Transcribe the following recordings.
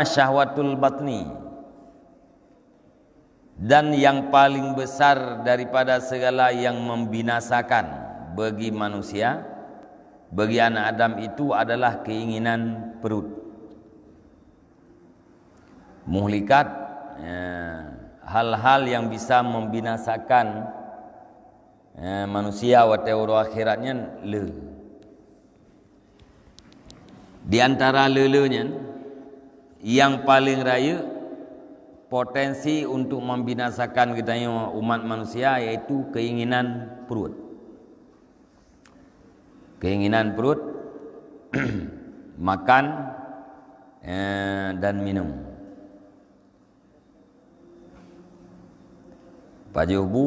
syahwatul batni dan yang paling besar daripada segala yang membinasakan bagi manusia bagi anak Adam itu adalah keinginan perut muhlikat ya, hal-hal ya, yang bisa membinasakan ya, manusia atau akhiratnya le di antara lelenya le, yang paling raya potensi untuk membinasakan kita umat manusia yaitu keinginan perut. Keinginan perut makan eh, dan minum. Bu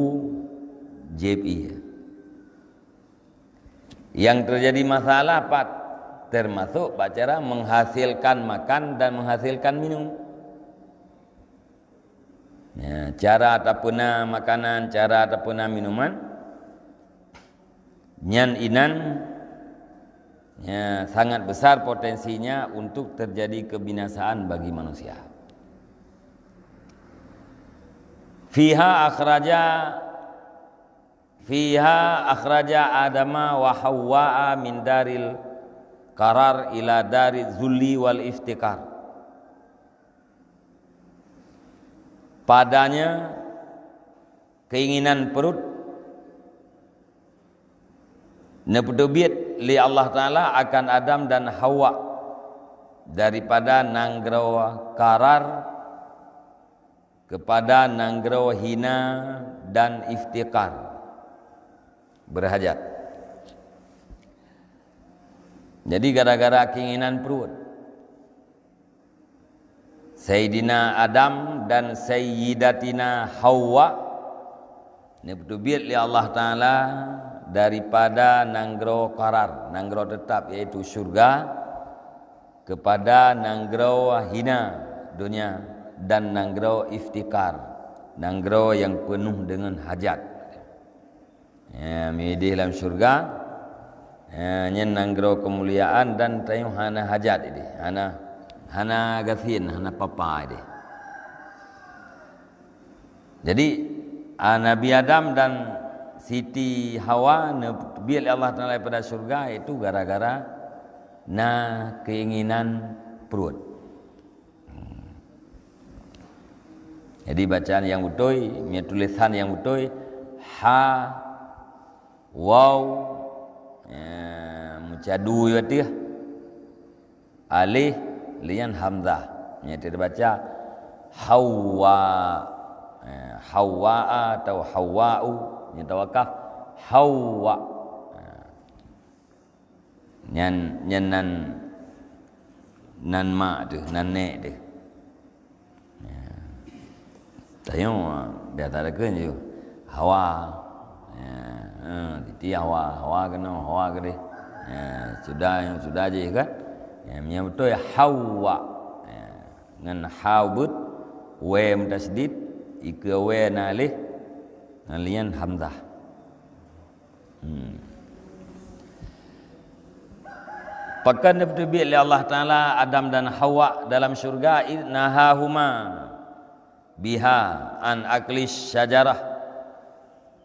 JPI. Yang terjadi masalah Pak termasuk bacara menghasilkan makan dan menghasilkan minum. Ya, cara ataupun makanan, cara ataupun minuman. Nyan inan ya, sangat besar potensinya untuk terjadi kebinasaan bagi manusia. Fiha akhraja fiha akhraja Adama wa Hawwa min daril karar ila dari zulli wal iftikar padanya keinginan perut nebdubit li Allah Ta'ala akan Adam dan Hawa daripada nanggrawa karar kepada nanggrawa hina dan iftikar berhajat jadi gara-gara keinginan perut. Sayyidina Adam dan Sayyidatina Hawa ini bertubit oleh Allah Ta'ala daripada nanggro karar, nanggro tetap yaitu syurga kepada nanggro hina dunia dan nanggro iftikar, nanggro yang penuh dengan hajat. Ya, midih dalam syurga, Ha, nyenanggro kemuliaan dan tayuh hana hajat ini hana hana gathin hana papa ini jadi ha, Nabi Adam dan Siti Hawa biar Allah Taala pada surga itu gara-gara na keinginan perut. Hmm. Jadi bacaan yang utoi, tulisan yang utoi ha wow. Eh, mencadu ya dia alih lian hamzah ni dia terbaca hawa eh, hawa atau hawau ni tawakaf hawa eh, nyan nyan nan nan ma tu nan ne tu ya tayo dia tak ada kan hawa ha, titih hawa hawa kena hawa kena ha, sudah yang sudah je kan ya, yang betul ya hawa ya, dengan hawbut we mutasdid ika we nalih nalian hamzah hmm. Pakan dia bertubik Allah Ta'ala Adam dan Hawa dalam syurga Nahahuma Biha an aklis syajarah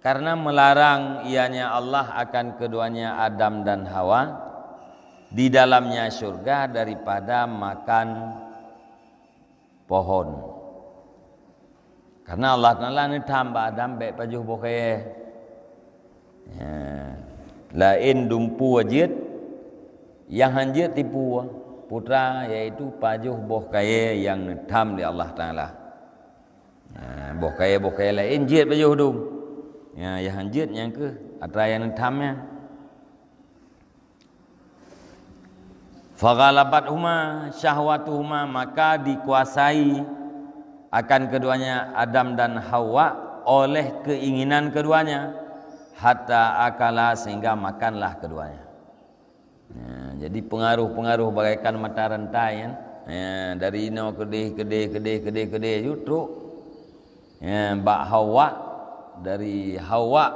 Karena melarang ianya Allah akan keduanya Adam dan Hawa di dalamnya syurga daripada makan pohon. Karena Allah Taala ini tambah Adam baik baju bokeh. Ya. Lain dumpu wajid yang hanya tipu putra yaitu pajuh boh yang tam di Allah Taala. Nah, boh lain jid pajuh dumpu. Ya, yang hanjit yang ke ada yang tham ya. Fagalabat huma syahwat huma maka dikuasai akan keduanya Adam dan Hawa oleh keinginan keduanya hatta akala sehingga makanlah keduanya. Ya, jadi pengaruh-pengaruh bagaikan mata rantai ya. ya dari ino kedih kedih kedih kedih kedih itu. Ya, bak Hawa dari Hawa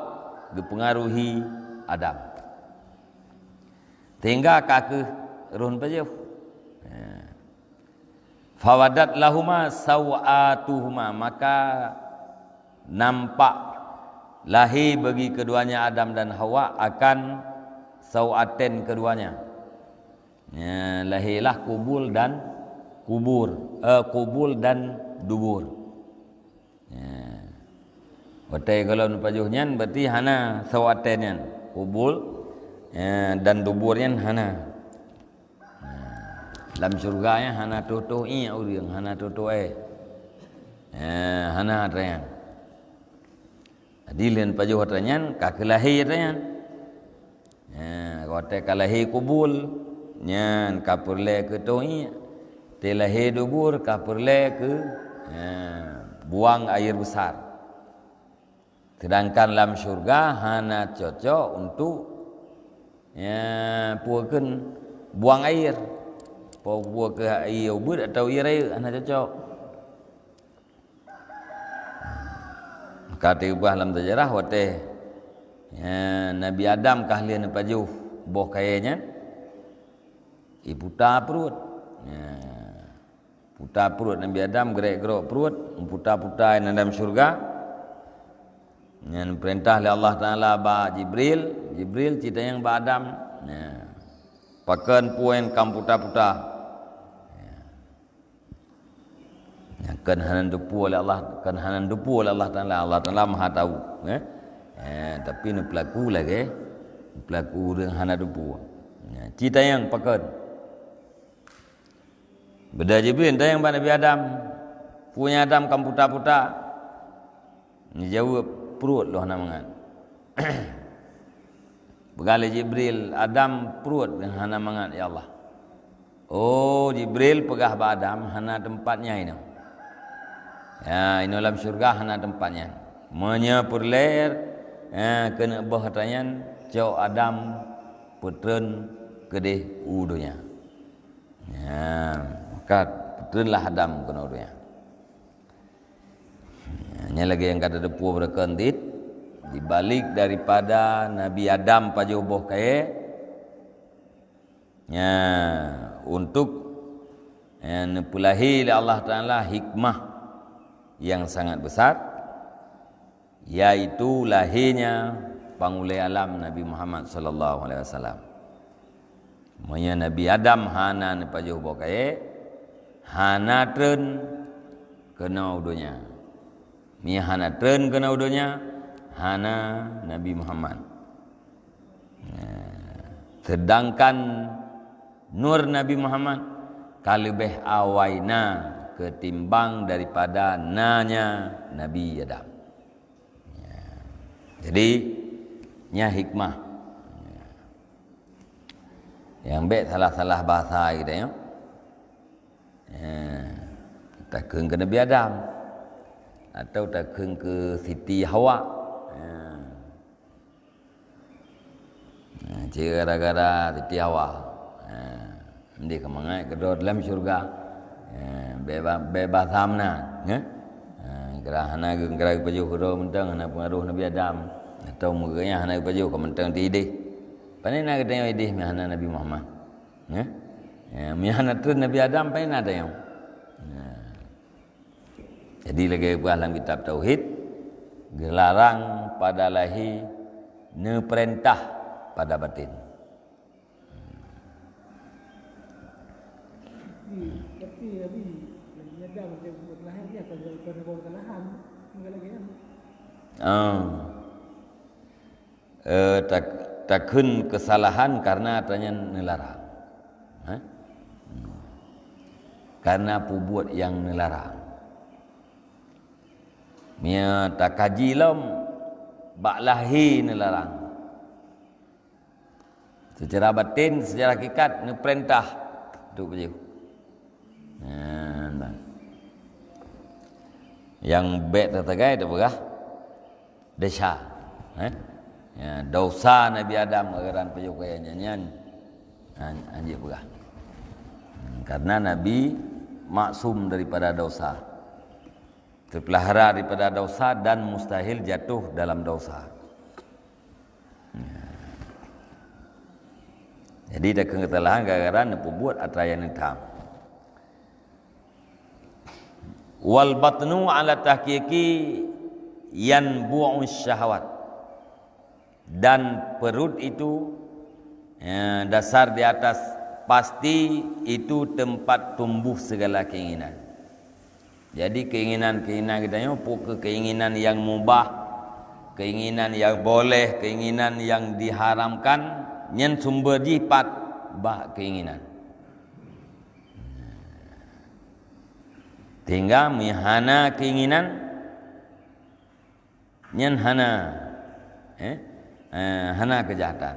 dipengaruhi Adam. Tehingga kaku run pajuh. Ya. Fawadat lahuma sawatuhuma maka nampak lahir bagi keduanya Adam dan Hawa akan sawaten keduanya. Ya, lahirlah kubul dan kubur, eh kubul dan dubur. Watai kalau nu pajuhnya berarti hana sawatenya kubul eh, dan duburnya hana. Dalam surga ya hana toto i urang hana toto eh. Eh hana atrayan. Adil yang pajuh atrayan kakilahi atrayan. Eh ya, watai kalahi kubul nyan kapur le ke toi telahi dubur kapur le ke eh, buang air besar. Sedangkan dalam syurga hana cocok untuk ya puakan buang air. Puak ke air ubud atau air air hana cocok. Kata ubah dalam sejarah wate ya, Nabi Adam kahlian ni paju boh kayanya ibuta eh, perut. Ya. Puta perut Nabi Adam gerak-gerak perut, memputar-putar dalam syurga. Yang perintah oleh Allah Ta'ala Ba Jibril Jibril cerita yang Ba Adam ya. Pakan puen kam puta-puta ya. ya Kenhanan dupu oleh Allah Kenhanan dupu oleh Allah Ta'ala Allah Ta'ala maha tahu ya. ya. Tapi ni pelaku lagi Pelaku orang hana dupu ya. Cerita yang pakan Beda Jibril cita yang Ba Nabi Adam Punya Adam kam puta-puta Ni jawab perut loh namangan. Begala Jibril, Adam perut dengan hana mangan ya Allah. Oh, Jibril pegah ba Adam hana tempatnya ini. Ya, ini dalam syurga hana tempatnya. Menya perler ya, kena bah cau Adam putren kedih udunya. Ya, maka putrenlah Adam kena udunya. Hanya lagi yang kata depu berkendit di balik daripada Nabi Adam pada ubah kaya. Ya, untuk yang nepulahi Allah Ta'ala hikmah yang sangat besar yaitu lahirnya pangule alam Nabi Muhammad sallallahu alaihi wasallam. Maya Nabi Adam hana ni pajuh bokae hanatun kena udunya ni hana turn kena udunya hana Nabi Muhammad ya. sedangkan nur Nabi Muhammad kalibeh awaina ketimbang daripada nanya Nabi Adam ya. jadi nya hikmah ya. yang baik salah-salah bahasa gitu ya. Eh, tak kena biadam. Adam atau keng ke Siti Hawa ha. ha. Cik gara-gara Siti Hawa ha. Dia kemangai ke dalam syurga Bebas ha, bebas samna ya? Gerahana ha, gerak baju huru mentang Hana pengaruh Nabi Adam Atau mukanya hana baju Kau mentang di idih Pani nak tengok idih Mihana Nabi Muhammad Ya, ya Mihana terus Nabi Adam Pani nak tengok jadi lagi dalam kitab Tauhid Gelarang pada lahir Ne perintah pada batin Tapi Tapi Oh. Eh, tak tak hun kesalahan karena tanya nelarang. Eh? Ha? Hmm. Karena pubuat yang nelarang. Mia tak kaji lom bak lahir ni larang. Sejarah batin, sejarah kikat ni perintah tu je. Ha. Yang baik tak tagai tak berah. Desa. Eh? Ya, dosa Nabi Adam agaran penyukainya nyanyian. An ha, anjir berah. Hmm, karena Nabi maksum daripada dosa terpelihara daripada dosa dan mustahil jatuh dalam dosa. Ya. Jadi ada kengetalahan gara-gara nak buat atrayan hitam. Wal batnu ala tahkiki yan bu'un syahwat. Dan perut itu ya, dasar di atas pasti itu tempat tumbuh segala keinginan. Jadi keinginan-keinginan kita ni ke keinginan yang mubah, keinginan yang boleh, keinginan yang diharamkan, nyen sumber jipat bah keinginan. Tinggal mihana keinginan, nyen hana, eh, eh hana kejahatan.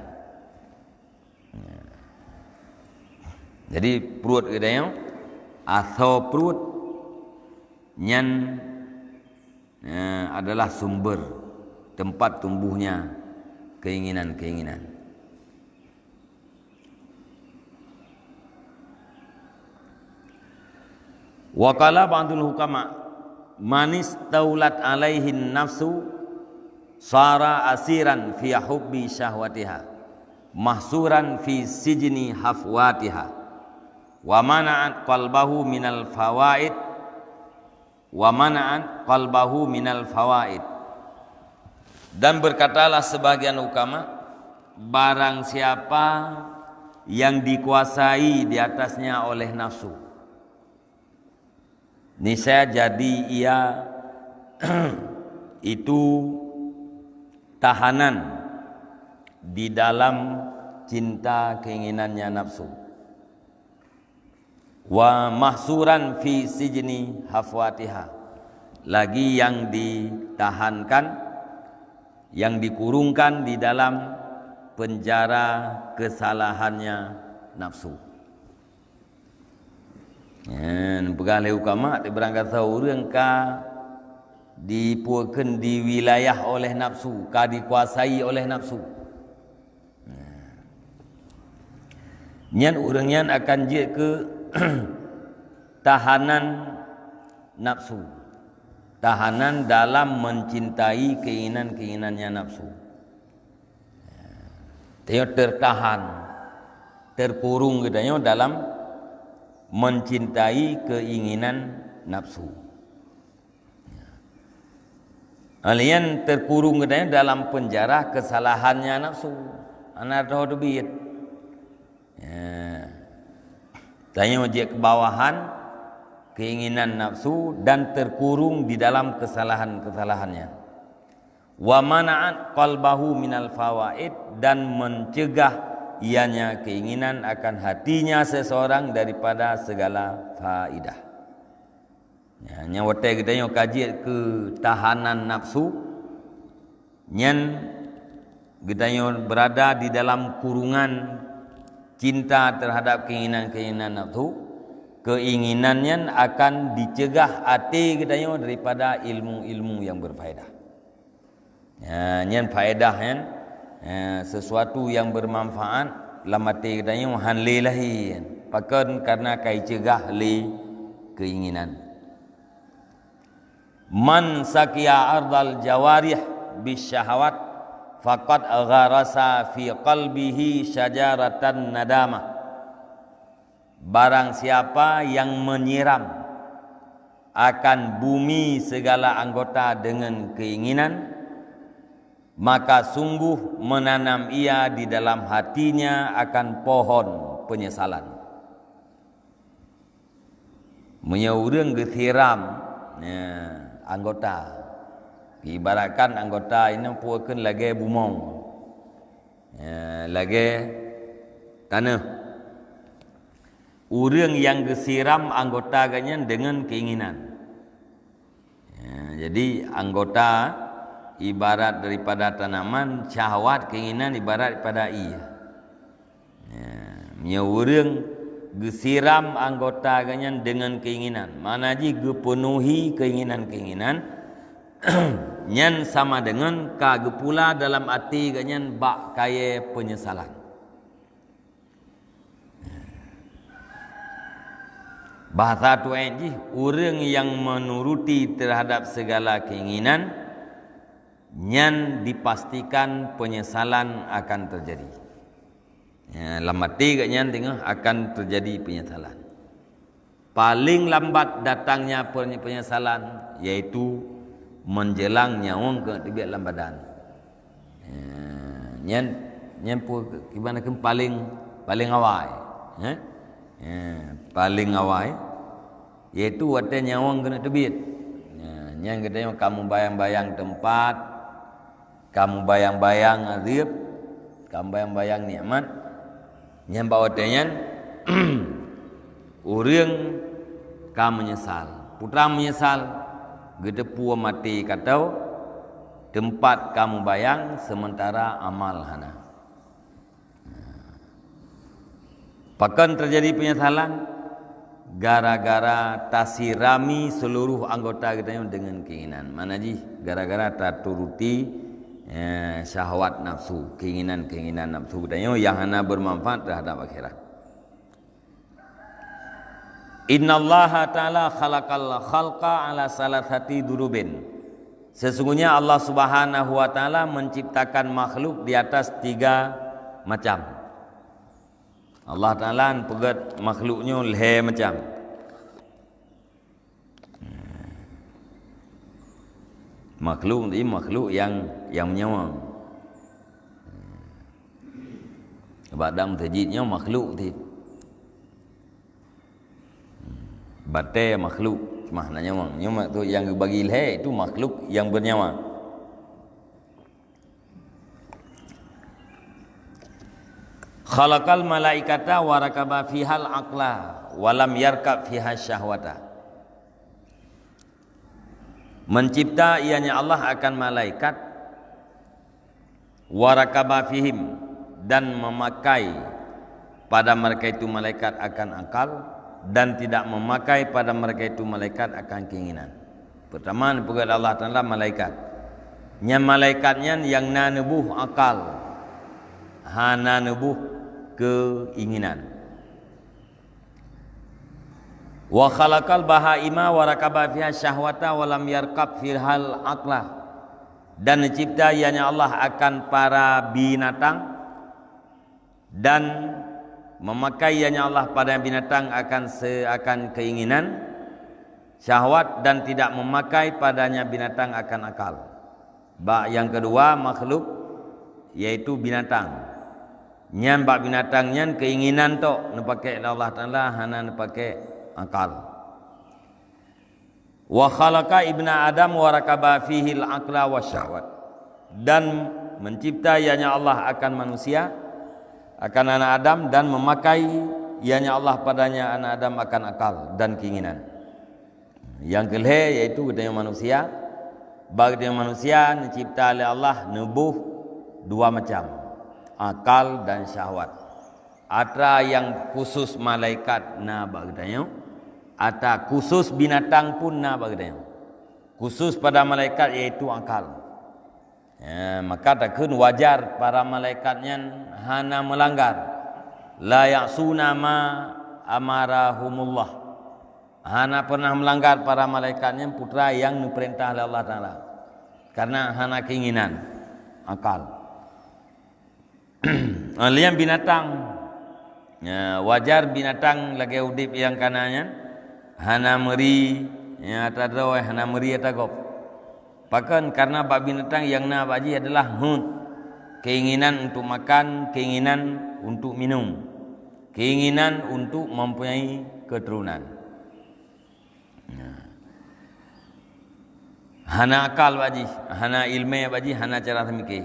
Jadi perut kita ni, atau perut Nyan eh, adalah sumber tempat tumbuhnya keinginan-keinginan. Wa qala ba'dul hukama manis taulat alaihi nafsu sara asiran fi hubbi syahwatiha mahsuran fi sijni hafwatiha wa mana'at qalbahu minal fawaid wa mana'at qalbahu minal fawaid dan berkatalah sebagian ukama barang siapa yang dikuasai di atasnya oleh nafsu ini saya jadi ia itu tahanan di dalam cinta keinginannya nafsu wa mahsuran fi sijni hafwatiha lagi yang ditahankan yang dikurungkan di dalam penjara kesalahannya nafsu dan pegalai ukama di berangkat sahuru engka dipuakan di wilayah oleh nafsu ka dikuasai oleh nafsu Nyan urang nyan akan jek ke tahanan nafsu tahanan dalam mencintai keinginan-keinginannya nafsu dia ya. tertahan terkurung gitu dalam mencintai keinginan nafsu ya. Alian terkurung gitu dalam penjara kesalahannya nafsu anar tahu tu Tanya wajib kebawahan keinginan nafsu dan terkurung di dalam kesalahan-kesalahannya. Wa mana'at qalbahu minal fawaid dan mencegah ianya keinginan akan hatinya seseorang daripada segala faidah. Ya, nya kita nyo kaji ke nafsu nyen kita nyo berada di dalam kurungan cinta terhadap keinginan-keinginan nafsu keinginannya akan dicegah hati katanya daripada ilmu-ilmu yang berfaedah. Ya, nyen faedah kan ya, sesuatu yang bermanfaat dalam mati yang han lelahi kan. Pakan karena kai cegah le keinginan. Man sakia ardal jawarih bisyahawat Fakat gharasa fi qalbihi syajaratan nadama barang siapa yang menyiram akan bumi segala anggota dengan keinginan maka sungguh menanam ia di dalam hatinya akan pohon penyesalan menyeurang getiram ya, anggota Ibaratkan anggota ini puakan lagi bumong ya, Lagi tanah Orang yang gesiram anggota kanya dengan keinginan ya, Jadi anggota ibarat daripada tanaman Syahwat keinginan ibarat daripada ia ya, Mereka orang gesiram anggota kanya dengan keinginan Mana ji gepenuhi keinginan-keinginan keinginan keinginan nyen sama dengan kagepula dalam hati nyen bak kaya penyesalan Bahasa tu enji, eh orang yang menuruti terhadap segala keinginan, nyan dipastikan penyesalan akan terjadi. Ya, lambat tiga nyan tengah akan terjadi penyesalan. Paling lambat datangnya penyesalan, yaitu menjelang nyawang ke di dalam badan. Eh, nyen nyen pu gimana kan paling paling awai. Eh? eh paling awai yaitu wate nyawang kena tebit. Eh, nyen kata kamu bayang-bayang tempat kamu bayang-bayang azib, kamu bayang-bayang nikmat. Nyen bawa tenyen urang kamu menyesal, putra menyesal, gedepu mati kata tempat kamu bayang sementara amal hana pakan terjadi penyesalan gara-gara tasirami seluruh anggota kita dengan keinginan mana ji gara-gara tak turuti eh, syahwat nafsu keinginan-keinginan nafsu kita yang hana bermanfaat terhadap akhirat Inna Allah Ta'ala khalaqal khalqa ala salathati durubin Sesungguhnya Allah Subhanahu Wa Ta'ala menciptakan makhluk di atas tiga macam Allah Ta'ala pegat makhluknya leh macam Makhluk ini makhluk yang yang menyawa Sebab dalam tajidnya makhluk itu batal makhluk mah nak nyawa nyawa tu yang bagi ilhe itu makhluk yang bernyawa khalaqal malaikata wa fihal aqla walam lam yarkab fiha syahwata mencipta ianya Allah akan malaikat wa fihim dan memakai pada mereka itu malaikat akan akal dan tidak memakai pada mereka itu malaikat akan keinginan. Pertama dipuji Allah Taala malaikat. Nya malaikatnya yang nanubuh akal. Ha nanubuh keinginan. Wa khalaqal bahaima wa rakaba fiha syahwata wa lam yarqab filhal aqlah. Dan cipta ianya Allah akan para binatang dan Memakai memakaiannya Allah pada binatang akan seakan keinginan syahwat dan tidak memakai padanya binatang akan akal. Ba yang kedua makhluk yaitu binatang. Nyan ba binatang nyan keinginan tu nepake Allah Taala hana nepake akal. Wa khalaqa ibna Adam wa rakaba fihi al akla wa syahwat. Dan mencipta yanya Allah akan manusia akan anak Adam dan memakai ianya Allah padanya anak Adam akan akal dan keinginan. Yang kelih yaitu ketanya manusia. Bagi ketanya manusia, dicipta oleh Allah, nubuh dua macam. Akal dan syahwat. Atra yang khusus malaikat na bagi ketanya. Atra khusus binatang pun na bagi ketanya. Khusus pada malaikat yaitu akal. Ya, maka takkan wajar para malaikatnya hana melanggar. La yasuna ma amarahumullah. Hana pernah melanggar para malaikatnya putra yang diperintah oleh Allah Taala. Karena hana keinginan akal. Alian binatang ya, wajar binatang lagi udip yang kananya hana meri ya tadroh eh, hana meri atagop. Ya, Bahkan karena bab binatang yang na bagi adalah hun. Keinginan untuk makan, keinginan untuk minum. Keinginan untuk mempunyai keturunan. Ya. Hana akal bagi, hana ilmu bagi, hana cara temiki.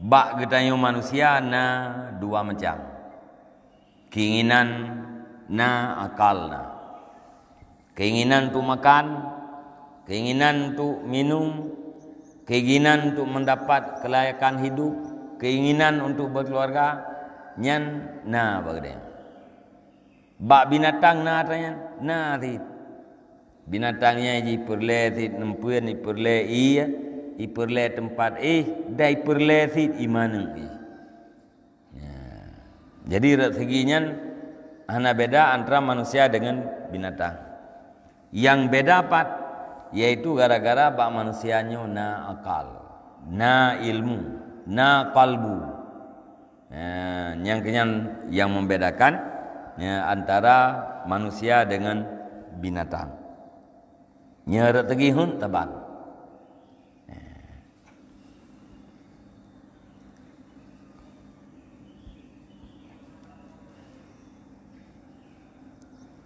Bak getanya manusia na dua macam. Keinginan na akal na. Keinginan untuk makan, keinginan untuk minum, keinginan untuk mendapat kelayakan hidup, keinginan untuk berkeluarga, nyan na bagde. Bak binatang na tanya na ti. Binatangnya ji perle ti nempuan i ya. perle iya, i perle tempat eh dai perle ti imane i. Ya. Jadi rezekinya hanya beda antara manusia dengan binatang. Yang beda pat yaitu gara-gara bak manusianyo na akal, na ilmu, na kalbu. Eh, yang kenyang yang membedakan ya, antara manusia dengan binatang. Nyerat tegi hun tabat. Ya.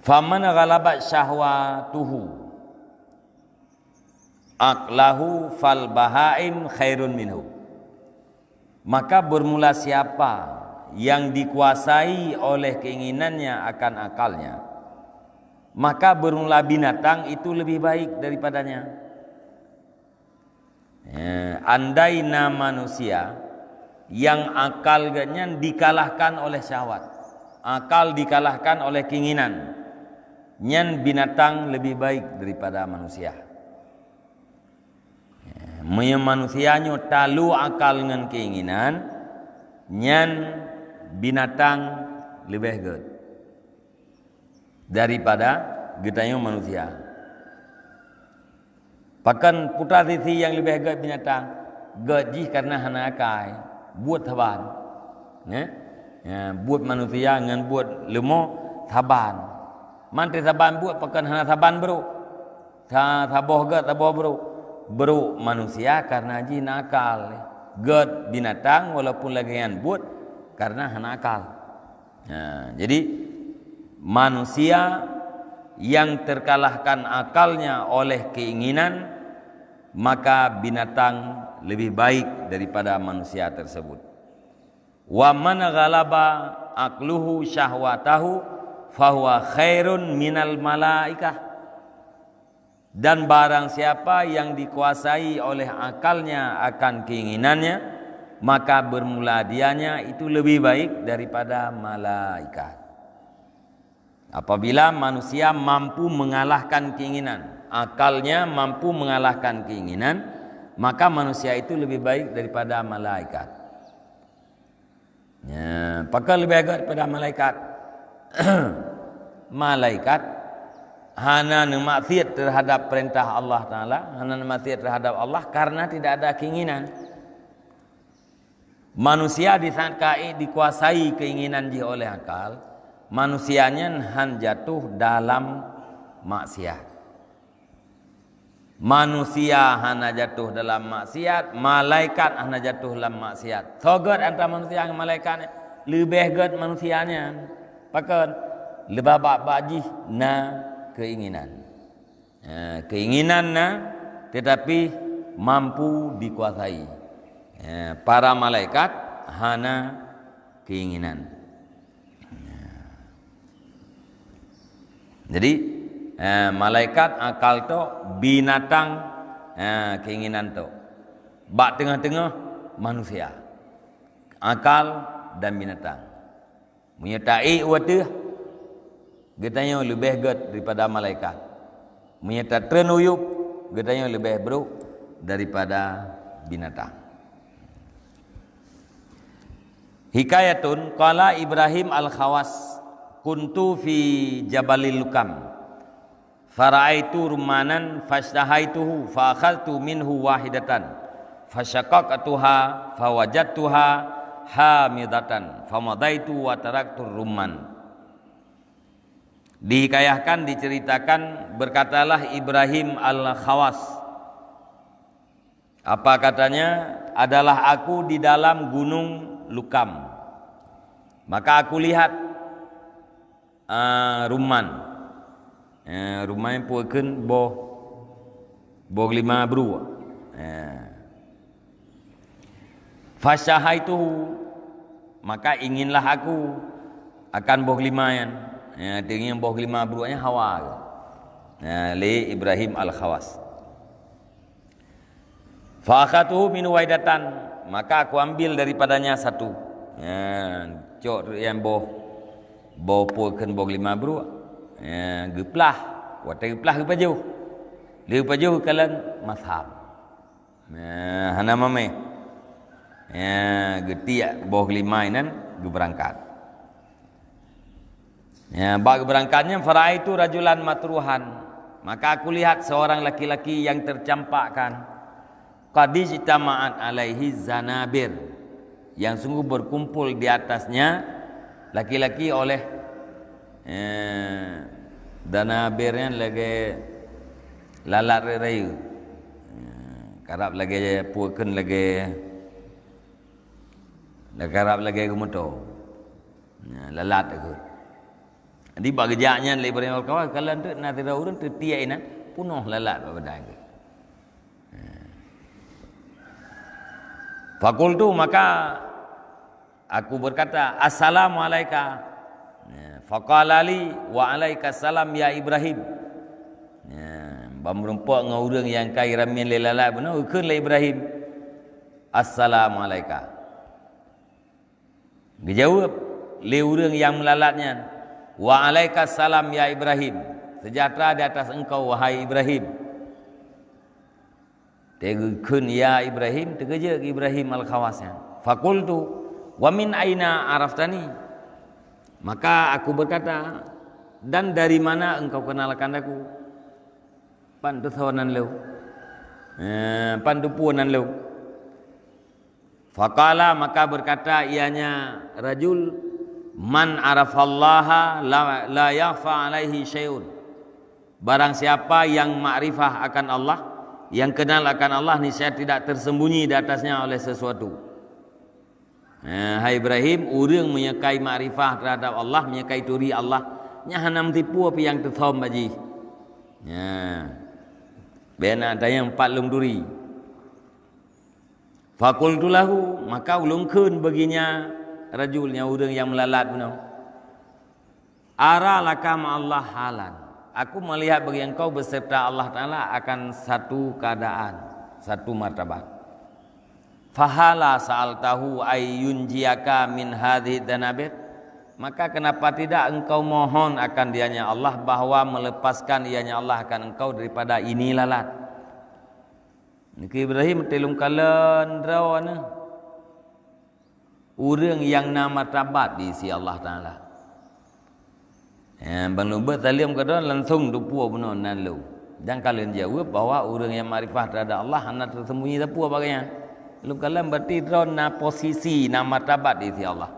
Faman ghalabat syahwatuhu tuhu aklahu fal bahaim khairun minhu maka bermula siapa yang dikuasai oleh keinginannya akan akalnya maka bermula binatang itu lebih baik daripadanya ya, Andainya manusia yang akalnya dikalahkan oleh syahwat akal dikalahkan oleh keinginan nyan binatang lebih baik daripada manusia Maya manusianya talu akal dengan keinginan Nyan binatang lebih gud Daripada kita nyu manusia Pakan putra sisi yang lebih gud binatang Gaji karena hana kai Buat taban Ya Ya, buat manusia dengan buat lemo saban. Mantri saban buat pakan hana saban baru, Sa saboh ga saboh bro. Beru manusia karena ji nakal. God binatang walaupun yang buat karena nakal. Nah, jadi manusia yang terkalahkan akalnya oleh keinginan maka binatang lebih baik daripada manusia tersebut. Wa man ghalaba akluhu syahwatahu fahuwa khairun minal malaikah dan barang siapa yang dikuasai oleh akalnya akan keinginannya maka bermula dianya itu lebih baik daripada malaikat apabila manusia mampu mengalahkan keinginan akalnya mampu mengalahkan keinginan maka manusia itu lebih baik daripada malaikat ya, lebih baik daripada malaikat malaikat hana maksiat terhadap perintah Allah taala hana maksiat terhadap Allah karena tidak ada keinginan manusia disangkai dikuasai keinginan ji oleh akal manusianya han jatuh dalam maksiat manusia hana jatuh dalam maksiat malaikat hana jatuh dalam maksiat togot antara manusia dan malaikat lebih gerd manusianya pakar lebah bajih na keinginan eh, keinginannya tetapi mampu dikuasai eh, para malaikat hana keinginan ya. jadi eh, malaikat akal to binatang eh, keinginan to bak tengah-tengah manusia akal dan binatang menyertai waktu getanya lebih god daripada malaikat menyeta trenuyup getanya lebih bro daripada binatang Hikayatun kala Ibrahim al-Khawas kuntu fi Jabalil Lukam faraitu rumanan fasdahaituhu fa minhu wahidatan fashaqaqatuha fawajadtuha hamidatan famadaitu wa taraktu rumman Dikayahkan, diceritakan, berkatalah Ibrahim al-Khawas. Apa katanya? Adalah aku di dalam gunung Lukam. Maka aku lihat uh, rumman. Eh, rumman yang puakan boh, boh lima bru. Eh. Ya. Fasyahaituhu. Maka inginlah aku akan boh lima yang ya dengan boh lima buruknya Hawa ya li Ibrahim al Khawas fa akhatuhu min waidatan maka aku ambil daripadanya satu ya cok yang boh boh pokan boh lima buruk ya geplah watai geplah ke pajuh li pajuh kalan mazhab ya hana ya getiak boh lima inan berangkat. Ya, bag berangkatnya Farai itu rajulan matruhan. Maka aku lihat seorang laki-laki yang tercampakkan. Qadij tamaat alaihi zanabir. Yang sungguh berkumpul di atasnya laki-laki oleh eh, ya, danabirnya lagi lalat rayu. Ya, karap lagi puakan lagi Lagi karap lagi kemudu ya, Lalat aku di bagajaknya le perempuan kawal kalau tu nanti dah urun tu tiada inan punoh lalat apa dah hmm. Fakul tu maka aku berkata assalamualaikum. Hmm. Fakalali wa alaika salam ya Ibrahim. Ya, hmm. bamrumpok ngau urang yang kai ramin le lalat buna ukun oh, Ibrahim. Assalamualaikum. Dijawab le urang yang melalatnya. Wa alaika salam ya Ibrahim. Sejahtera di atas engkau wahai Ibrahim. Tegukun ya Ibrahim, tegeje Ibrahim al-Khawasan. Fakultu wa min aina araftani? Maka aku berkata, dan dari mana engkau kenalkan aku? Pandu sawanan leu. Eh, pandu puanan leu. Fakala maka berkata ianya rajul Man arafallaha la, la yakhfa alaihi syai'un. Barang siapa yang ma'rifah akan Allah, yang kenal akan Allah ni saya tidak tersembunyi di atasnya oleh sesuatu. Nah, ha, hai Ibrahim, urang menyekai ma'rifah terhadap Allah, menyekai turi Allah, nya hanam tipu api yang tetom baji. Ya. Ha. Ben ada yang empat lum duri. Fakultulahu, maka ulungkun baginya rajulnya urang yang melalat benar. Aralakam Allah halan. Aku melihat bagi engkau beserta Allah Ta'ala akan satu keadaan, satu martabat. Fahala sa'al tahu ayyun jiaka min hadhi danabit. Maka kenapa tidak engkau mohon akan dianya Allah bahwa melepaskan dianya Allah akan engkau daripada ini lalat. Nabi Ibrahim telung kalendra wana. Orang yang nama tabat di si Allah Ta'ala. Ya, bang Lubba Salim kata langsung tu puah benar nan lu. Dan kalian jawab bahawa orang yang marifah terhadap Allah anak tersembunyi tu puah bagaimana? Lu kalian berarti tu nak posisi na martabat di si Allah.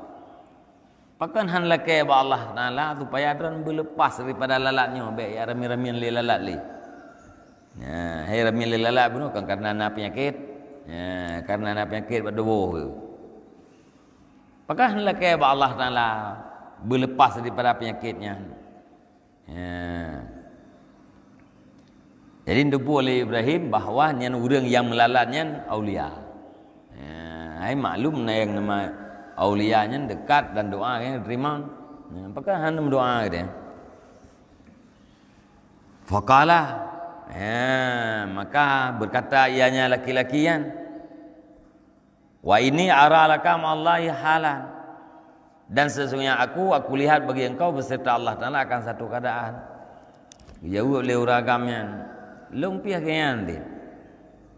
Pakan han lake ba Allah Taala supaya tu berlepas daripada lalatnya be ya rami-rami yang lalat li. Ya, hai rami lalat benar kan karena na penyakit. Ya, karena na penyakit pada bohong. Pakah hendaklah kaya Allah Ta'ala berlepas daripada penyakitnya. Ya. Jadi nubu oleh Ibrahim bahawa nyan urang yang melalat nyan aulia. Ya, maklum na yang nama aulia nyan dekat dan doa yang diterima. Ya, apakah hendak berdoa dia? Faqala. Ya, maka berkata ianya laki-laki yang Wa ini aralaka ma'allahi halan. Dan sesungguhnya aku, aku lihat bagi engkau berserta Allah Ta'ala akan satu keadaan. jauh wu le uragamnya. Lung pih kenyantin.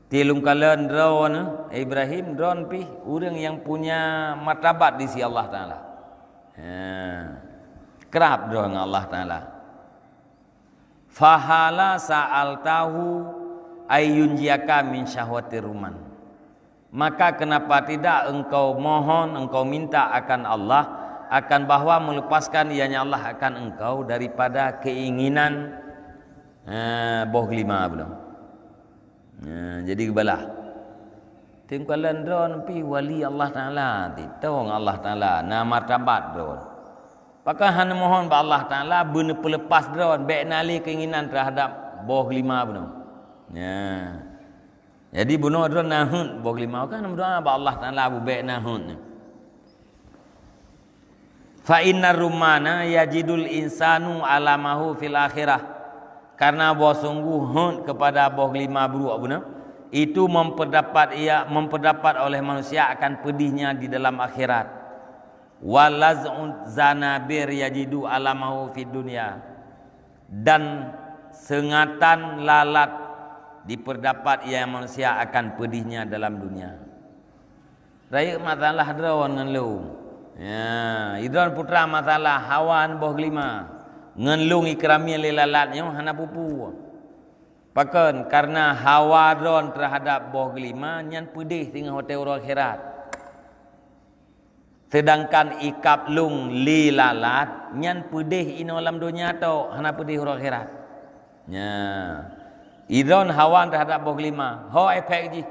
Ti lung kalan drawan, Ibrahim drawan pih. Orang yang punya martabat di si Allah Ta'ala. Ya. Kerap drawan Allah Ta'ala. Fahala sa'al tahu ayyunjiaka min syahwati rumah maka kenapa tidak engkau mohon engkau minta akan Allah akan bahwa melepaskan ianya Allah akan engkau daripada keinginan eh, boh kelima belum eh, jadi kebalah tingkalan dron pi wali Allah taala ditong Allah taala na martabat dron maka hanya mohon ba Allah taala bener pelepas dron baik nali keinginan terhadap boh kelima belum ya jadi bunuh dia nahun bagi lima kan berdoa ba Allah Taala bu baik nahun. Fa innar rumana yajidul insanu alamahu fil akhirah. Karena bawa sungguh hun kepada bahawa kelima buruk buna itu memperdapat ia memperdapat oleh manusia akan pedihnya di dalam akhirat. Walazun zanabir yajidu alamahu fil dunia dan sengatan lalat diperdapat ia manusia akan pedihnya dalam dunia. Raya masalah hadrawan dengan ngelung. Ya, idron putra masalah hawan boh kelima. Ngelung ikrami lelalat yang hana pupu. Pakan karena hawaron terhadap boh kelima nyan pedih tinggal hotel orang akhirat. Sedangkan ikap lung lelalat nyan pedih ino alam dunia atau hana pedih orang akhirat. Ya. Idon hawan terhadap buah kelima. Ho efek ji.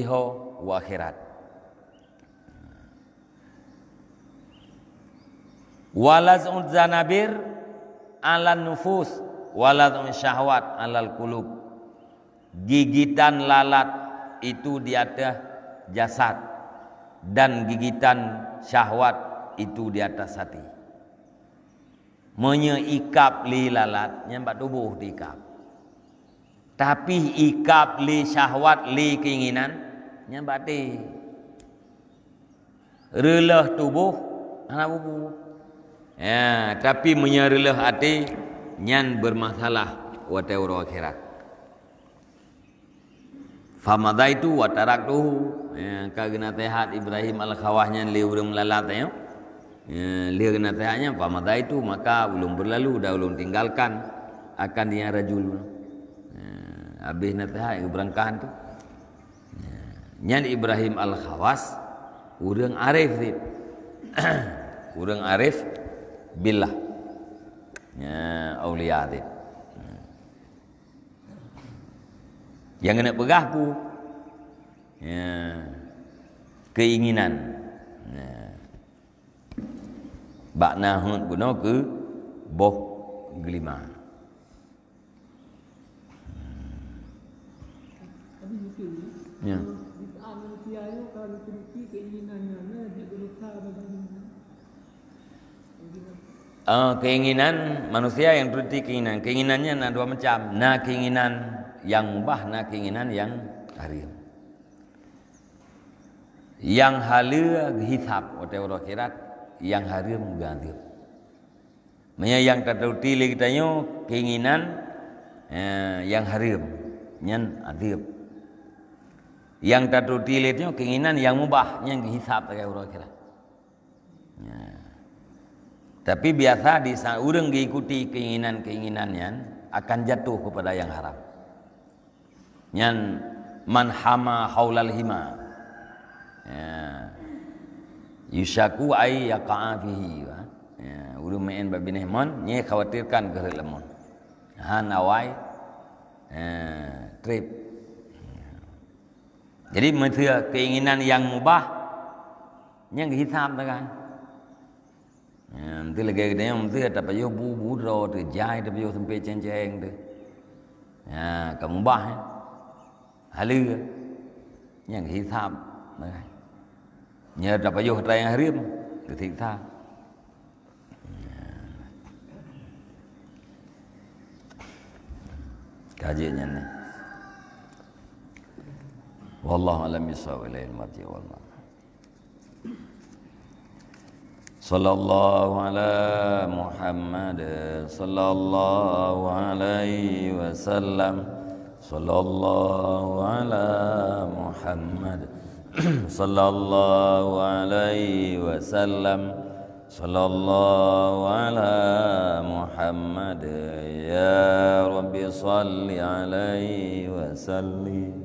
Iho wa akhirat. Walaz'un zanabir alan nufus. Walaz'un syahwat alal kulub. Gigitan lalat itu di atas jasad. Dan gigitan syahwat itu di atas hati. Menyeikap li lalat. Nyambat tubuh diikap tapi ikap li syahwat li keinginan nya bati releh tubuh anak bubu ya tapi menyerleh hati nyan bermasalah wa taura akhirat famadaitu wa taraktu ya kagena tehat ibrahim al khawahnya li urum lalat ya, ya Lihat kena tanya, Pak itu maka belum berlalu, dah belum tinggalkan akan dia rajul. Habis nanti hai berangkahan tu. Ya. Nyan Ibrahim Al Khawas urang arif rib. urang arif billah. Ya auliya rib. Hmm. Yang nak pegah pu. Ya keinginan. Ya. Bakna hun guna ke boh gelimah. Ya. Kita ah, manusia itu kalau diteliti keinginannya, dia berusaha Uh, ah, keinginan manusia yang berarti keinginan keinginannya ada dua macam na keinginan yang mubah na keinginan yang harim. yang hale hisab atau orang kirat yang haram gadir menya yang kata uti lagi tanyo keinginan eh, yang harim nyan adib yang tatu tilit keinginan yang mubah yang hisab ta kayak kira ya. tapi biasa di urang diikuti keinginan-keinginan yang akan jatuh kepada yang haram yang man hama haulal hima ya yusaku ai yaqa fihi ya, ya urang main babine mon nye khawatirkan gerelemon han awai eh trip Jadi manusia keinginan yang mubah yang hisab tak kan. Mesti lagi dia mesti ada payo bu bu ro tu jai ada payo sampai ceng ceng tu. Ya, kamu mubah. Halu yang hisab tak kan. Nhờ ada payo tayang harim tu hisab. Kajiannya ni. والله لم يسعوا إليه المرجع والمعنى صلى الله على محمد صلى الله عليه وسلم صلى الله على محمد صلى الله عليه وسلم صلى الله على محمد يا رب صل عليه وسلم